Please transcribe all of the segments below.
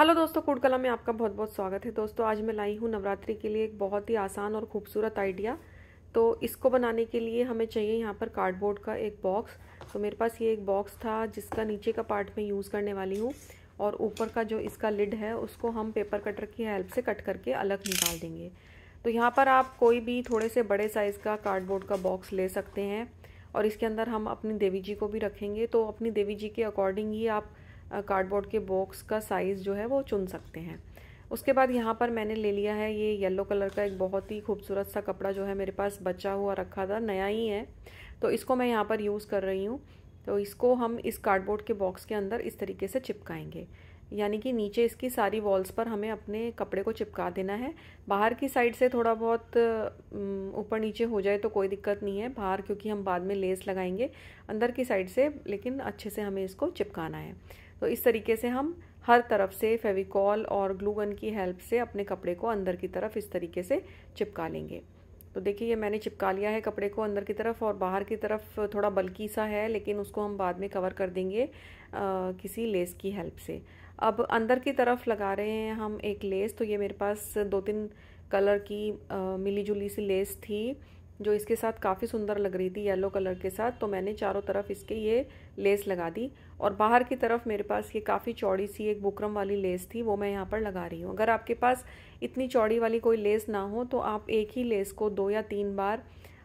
hello दोस्तों कुडकला में आपका बहुत बहुत स्वागत है दोस्तों आज मैं लाई हूँ नवरात्रि के लिए एक बहुत ही आसान और खूबसूरत आइडिया तो इसको बनाने के लिए हमें चाहिए यहाँ पर कार्डबोर्ड का एक बॉक्स तो मेरे पास ये एक बॉक्स था जिसका नीचे का पार्ट मैं यूज़ करने वाली हूँ और ऊपर का जो इसका लिड है उसको हम पेपर कटर की हेल्प से कट करके अलग निकाल देंगे तो यहाँ पर आप कोई भी थोड़े से बड़े साइज़ का कार्डबोर्ड का बॉक्स ले सकते हैं और इसके अंदर हम अपनी देवी जी को भी रखेंगे तो अपनी देवी जी के अकॉर्डिंग ही आप कार्डबोर्ड के बॉक्स का साइज़ जो है वो चुन सकते हैं उसके बाद यहाँ पर मैंने ले लिया है ये येलो कलर का एक बहुत ही खूबसूरत सा कपड़ा जो है मेरे पास बचा हुआ रखा था नया ही है तो इसको मैं यहाँ पर यूज़ कर रही हूँ तो इसको हम इस कार्डबोर्ड के बॉक्स के अंदर इस तरीके से चिपकाएंगे यानी कि नीचे इसकी सारी वॉल्स पर हमें अपने कपड़े को चिपका देना है बाहर की साइड से थोड़ा बहुत ऊपर नीचे हो जाए तो कोई दिक्कत नहीं है बाहर क्योंकि हम बाद में लेस लगाएंगे अंदर की साइड से लेकिन अच्छे से हमें इसको चिपकाना है तो इस तरीके से हम हर तरफ से फेविकॉल और ग्लूगन की हेल्प से अपने कपड़े को अंदर की तरफ इस तरीके से चिपका लेंगे तो देखिए ये मैंने चिपका लिया है कपड़े को अंदर की तरफ और बाहर की तरफ थोड़ा बल्कि सा है लेकिन उसको हम बाद में कवर कर देंगे आ, किसी लेस की हेल्प से अब अंदर की तरफ लगा रहे हैं हम एक लेस तो ये मेरे पास दो तीन कलर की मिली जुली सी लेस थी जो इसके साथ काफ़ी सुंदर लग रही थी येलो कलर के साथ तो मैंने चारों तरफ इसके ये लेस लगा दी और बाहर की तरफ मेरे पास ये काफ़ी चौड़ी सी एक बुकरम वाली लेस थी वो मैं यहाँ पर लगा रही हूँ अगर आपके पास इतनी चौड़ी वाली कोई लेस ना हो तो आप एक ही लेस को दो या तीन बार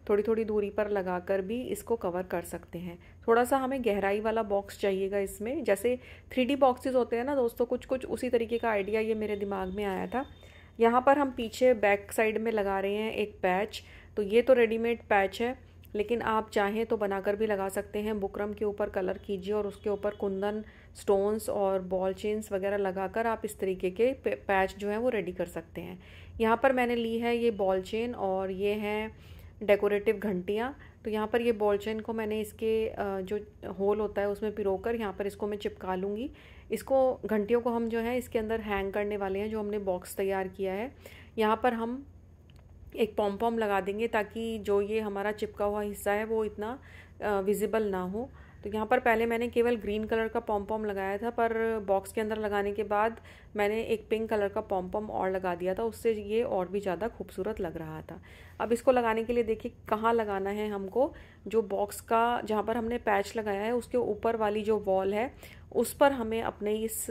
थोड़ी थोड़ी दूरी पर लगा कर भी इसको कवर कर सकते हैं थोड़ा सा हमें गहराई वाला बॉक्स चाहिएगा इसमें जैसे थ्री डी बॉक्सेज होते हैं ना दोस्तों कुछ कुछ उसी तरीके का आइडिया ये मेरे दिमाग में आया था यहाँ पर हम पीछे बैक साइड में लगा रहे हैं एक पैच तो ये तो रेडीमेड पैच है लेकिन आप चाहें तो बनाकर भी लगा सकते हैं बुकरम के ऊपर कलर कीजिए और उसके ऊपर कुंदन स्टोन्स और बॉल चेन्स वगैरह लगाकर आप इस तरीके के पैच जो है वो रेडी कर सकते हैं यहाँ पर मैंने ली है ये बॉल चेन और ये हैं डेकोरेटिव घंटियाँ तो यहाँ पर ये बॉल चेन को मैंने इसके जो होल होता है उसमें पिरो कर यहाँ पर इसको मैं चिपका लूँगी इसको घंटियों को हम जो है इसके अंदर हैंग करने वाले हैं जो हमने बॉक्स तैयार किया है यहाँ पर हम एक पॉम पॉम लगा देंगे ताकि जो ये हमारा चिपका हुआ हिस्सा है वो इतना विजिबल ना हो तो यहाँ पर पहले मैंने केवल ग्रीन कलर का पॉम पॉम लगाया था पर बॉक्स के अंदर लगाने के बाद मैंने एक पिंक कलर का पॉम पॉम और लगा दिया था उससे ये और भी ज़्यादा खूबसूरत लग रहा था अब इसको लगाने के लिए देखिए कहाँ लगाना है हमको जो बॉक्स का जहाँ पर हमने पैच लगाया है उसके ऊपर वाली जो वॉल है उस पर हमें अपने इस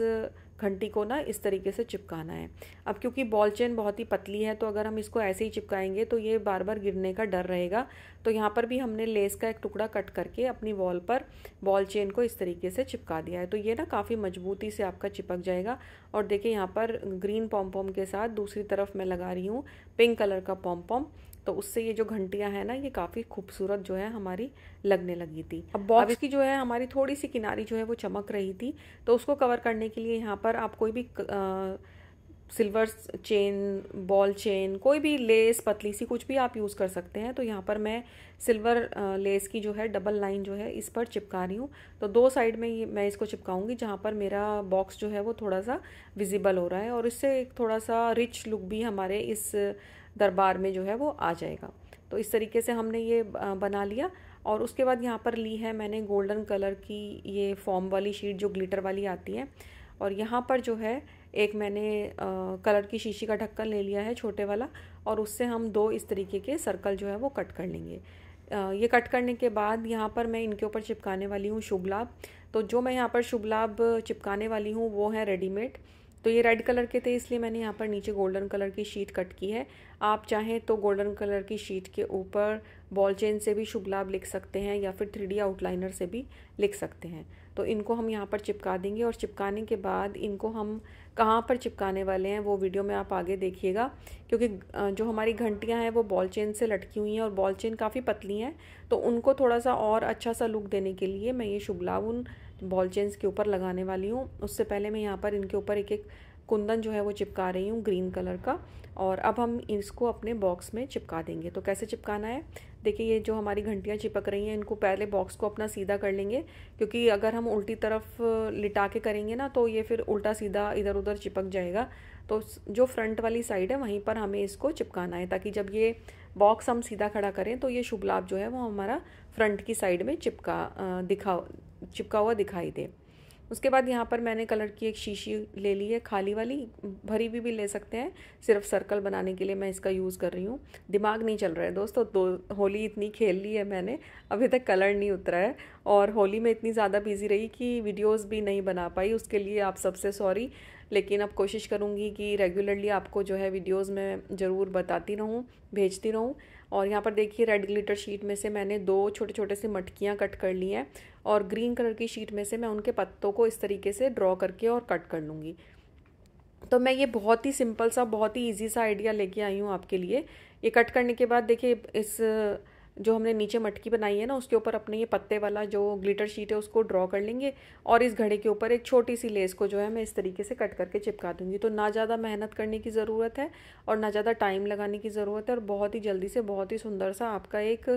घंटी को ना इस तरीके से चिपकाना है अब क्योंकि बॉल चेन बहुत ही पतली है तो अगर हम इसको ऐसे ही चिपकाएंगे तो ये बार बार गिरने का डर रहेगा तो यहाँ पर भी हमने लेस का एक टुकड़ा कट करके अपनी वॉल पर बॉल चेन को इस तरीके से चिपका दिया है तो ये ना काफ़ी मजबूती से आपका चिपक जाएगा और देखिए यहाँ पर ग्रीन पॉम पॉम के साथ दूसरी तरफ मैं लगा रही हूँ पिंक कलर का पॉम पॉम तो उससे ये जो घंटियाँ हैं ना ये काफ़ी खूबसूरत जो है हमारी लगने लगी थी अब बॉक्स की जो है हमारी थोड़ी सी किनारी जो है वो चमक रही थी तो उसको कवर करने के लिए यहाँ पर आप कोई भी सिल्वर चेन बॉल चेन कोई भी लेस पतली सी कुछ भी आप यूज़ कर सकते हैं तो यहाँ पर मैं सिल्वर लेस की जो है डबल लाइन जो है इस पर चिपका रही हूँ तो दो साइड में ये मैं इसको चिपकाऊंगी जहाँ पर मेरा बॉक्स जो है वो थोड़ा सा विजिबल हो रहा है और इससे एक थोड़ा सा रिच लुक भी हमारे इस दरबार में जो है वो आ जाएगा तो इस तरीके से हमने ये बना लिया और उसके बाद यहाँ पर ली है मैंने गोल्डन कलर की ये फॉर्म वाली शीट जो ग्लिटर वाली आती है और यहाँ पर जो है एक मैंने आ, कलर की शीशी का ढक्कन ले लिया है छोटे वाला और उससे हम दो इस तरीके के सर्कल जो है वो कट कर लेंगे आ, ये कट करने के बाद यहाँ पर मैं इनके ऊपर चिपकाने वाली हूँ शुभ लाभ तो जो मैं यहाँ पर शुभ लाभ चिपकाने वाली हूँ वो है रेडीमेड तो ये रेड कलर के थे इसलिए मैंने यहाँ पर नीचे गोल्डन कलर की शीट कट की है आप चाहें तो गोल्डन कलर की शीट के ऊपर बॉल चेन से भी शुभ लाभ लिख सकते हैं या फिर थ्री आउटलाइनर से भी लिख सकते हैं तो इनको हम यहाँ पर चिपका देंगे और चिपकाने के बाद इनको हम कहाँ पर चिपकाने वाले हैं वो वीडियो में आप आगे देखिएगा क्योंकि जो हमारी घंटियाँ हैं वो बॉल चेन से लटकी हुई हैं और बॉल चेन काफ़ी पतली हैं तो उनको थोड़ा सा और अच्छा सा लुक देने के लिए मैं ये शुभ लाभ उन बॉल चेंस के ऊपर लगाने वाली हूँ उससे पहले मैं यहाँ पर इनके ऊपर एक एक कुंदन जो है वो चिपका रही हूँ ग्रीन कलर का और अब हम इसको अपने बॉक्स में चिपका देंगे तो कैसे चिपकाना है देखिए ये जो हमारी घंटियाँ चिपक रही हैं इनको पहले बॉक्स को अपना सीधा कर लेंगे क्योंकि अगर हम उल्टी तरफ लिटा के करेंगे ना तो ये फिर उल्टा सीधा इधर उधर चिपक जाएगा तो जो फ्रंट वाली साइड है वहीं पर हमें इसको चिपकाना है ताकि जब ये बॉक्स हम सीधा खड़ा करें तो ये शुभ लाभ जो है वो हमारा फ्रंट की साइड में चिपका दिखा चिपका हुआ दिखाई दे उसके बाद यहाँ पर मैंने कलर की एक शीशी ले ली है खाली वाली भरी भी भी ले सकते हैं सिर्फ सर्कल बनाने के लिए मैं इसका यूज़ कर रही हूँ दिमाग नहीं चल रहा है दोस्तों दो होली इतनी खेल ली है मैंने अभी तक कलर नहीं उतरा है और होली में इतनी ज़्यादा बिजी रही कि वीडियोस भी नहीं बना पाई उसके लिए आप सबसे सॉरी लेकिन अब कोशिश करूँगी कि रेगुलरली आपको जो है वीडियोज़ में ज़रूर बताती रहूँ भेजती रहूँ और यहाँ पर देखिए रेड ग्लिटर शीट में से मैंने दो छोटे छोटे से मटकियाँ कट कर ली हैं और ग्रीन कलर की शीट में से मैं उनके पत्तों को इस तरीके से ड्रॉ करके और कट कर लूँगी तो मैं ये बहुत ही सिंपल सा बहुत ही इजी सा आइडिया लेके आई हूँ आपके लिए ये कट करने के बाद देखिए इस जो हमने नीचे मटकी बनाई है ना उसके ऊपर अपने ये पत्ते वाला जो ग्लिटर शीट है उसको ड्रॉ कर लेंगे और इस घड़े के ऊपर एक छोटी सी लेस को जो है मैं इस तरीके से कट करके चिपका दूंगी तो ना ज़्यादा मेहनत करने की ज़रूरत है और ना ज़्यादा टाइम लगाने की ज़रूरत है और बहुत ही जल्दी से बहुत ही सुंदर सा आपका एक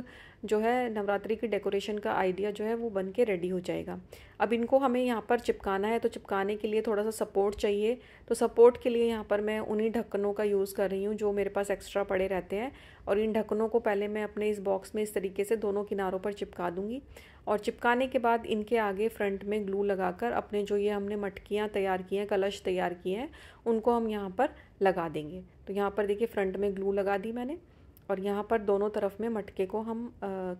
जो है नवरात्रि की डेकोरेशन का आइडिया जो है वो बन के रेडी हो जाएगा अब इनको हमें यहाँ पर चिपकाना है तो चिपकाने के लिए थोड़ा सा सपोर्ट चाहिए तो सपोर्ट के लिए यहाँ पर मैं उन्हीं ढक्कनों का यूज़ कर रही हूँ जो मेरे पास एक्स्ट्रा पड़े रहते हैं और इन ढक्कनों को पहले मैं अपने इस बॉक्स में इस तरीके से दोनों किनारों पर चिपका दूँगी और चिपकाने के बाद इनके आगे फ्रंट में ग्लू लगाकर अपने जो ये हमने मटकियाँ तैयार की हैं कलश तैयार किए हैं उनको हम यहाँ पर लगा देंगे तो यहाँ पर देखिए फ्रंट में ग्लू लगा दी मैंने और यहाँ पर दोनों तरफ में मटके को हम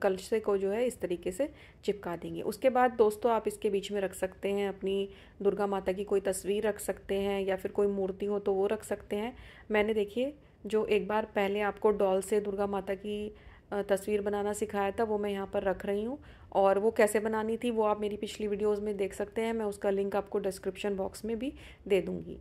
कलशे को जो है इस तरीके से चिपका देंगे उसके बाद दोस्तों आप इसके बीच में रख सकते हैं अपनी दुर्गा माता की कोई तस्वीर रख सकते हैं या फिर कोई मूर्ति हो तो वो रख सकते हैं मैंने देखिए जो एक बार पहले आपको डॉल से दुर्गा माता की तस्वीर बनाना सिखाया था वो मैं यहाँ पर रख रही हूँ और वो कैसे बनानी थी वो आप मेरी पिछली वीडियोज़ में देख सकते हैं मैं उसका लिंक आपको डिस्क्रिप्शन बॉक्स में भी दे दूँगी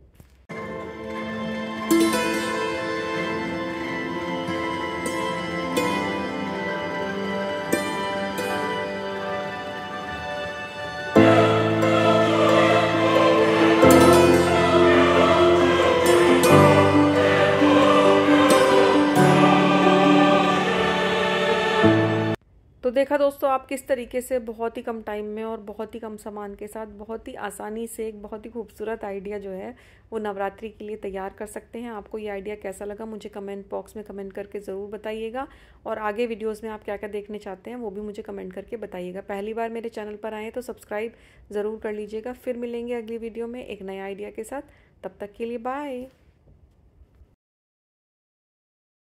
तो देखा दोस्तों आप किस तरीके से बहुत ही कम टाइम में और बहुत ही कम सामान के साथ बहुत ही आसानी से एक बहुत ही खूबसूरत आइडिया जो है वो नवरात्रि के लिए तैयार कर सकते हैं आपको ये आइडिया कैसा लगा मुझे कमेंट बॉक्स में कमेंट करके ज़रूर बताइएगा और आगे वीडियोज़ में आप क्या क्या देखने चाहते हैं वो भी मुझे कमेंट करके बताइएगा पहली बार मेरे चैनल पर आएँ तो सब्सक्राइब ज़रूर कर लीजिएगा फिर मिलेंगे अगली वीडियो में एक नया आइडिया के साथ तब तक के लिए बाय